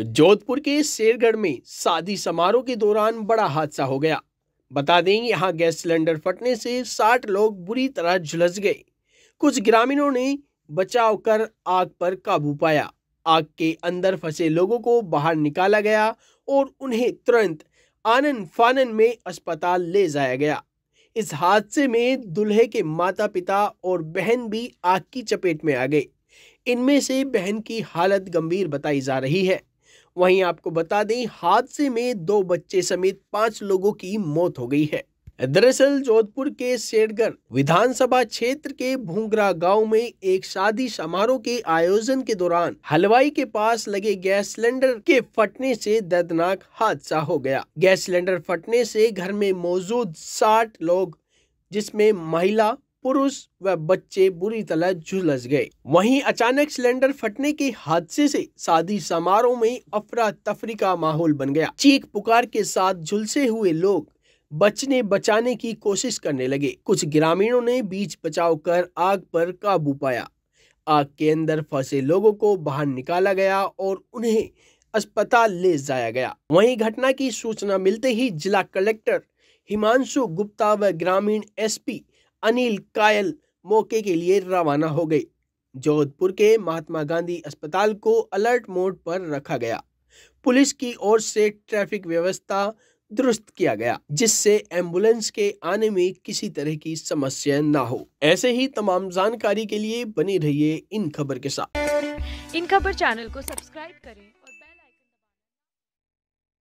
जोधपुर के शेरगढ़ में शादी समारोह के दौरान बड़ा हादसा हो गया बता दें यहां गैस सिलेंडर फटने से 60 लोग बुरी तरह झुलस गए कुछ ग्रामीणों ने बचाव कर आग पर काबू पाया आग के अंदर फंसे लोगों को बाहर निकाला गया और उन्हें तुरंत आनंद फानन में अस्पताल ले जाया गया इस हादसे में दुल्हे के माता पिता और बहन भी आग की चपेट में आ गए इनमें से बहन की हालत गंभीर बताई जा रही है वहीं आपको बता दें हादसे में दो बच्चे समेत पांच लोगों की मौत हो गई है दरअसल जोधपुर के शेरगढ़ विधानसभा क्षेत्र के भूंगरा गांव में एक शादी समारोह के आयोजन के दौरान हलवाई के पास लगे गैस सिलेंडर के फटने से दर्दनाक हादसा हो गया गैस सिलेंडर फटने से घर में मौजूद साठ लोग जिसमें महिला पुरुष व बच्चे बुरी तरह झुलस गए वहीं अचानक सिलेंडर फटने के हादसे से शादी समारोह में अफरा तफरी का माहौल बन गया चीख पुकार के साथ झुलसे हुए लोग बचने बचाने की कोशिश करने लगे कुछ ग्रामीणों ने बीच बचाव कर आग पर काबू पाया आग के अंदर फंसे लोगों को बाहर निकाला गया और उन्हें अस्पताल ले जाया गया वहीं घटना की सूचना मिलते ही जिला कलेक्टर हिमांशु गुप्ता व ग्रामीण एसपी अनिल कायल मौके के लिए रवाना हो गए जोधपुर के महात्मा गांधी अस्पताल को अलर्ट मोड पर रखा गया पुलिस की ओर से ट्रैफिक व्यवस्था दुरुस्त किया गया जिससे एम्बुलेंस के आने में किसी तरह की समस्या ना हो ऐसे ही तमाम जानकारी के लिए बनी रहिए इन खबर के साथ इन खबर चैनल को सब्सक्राइब करें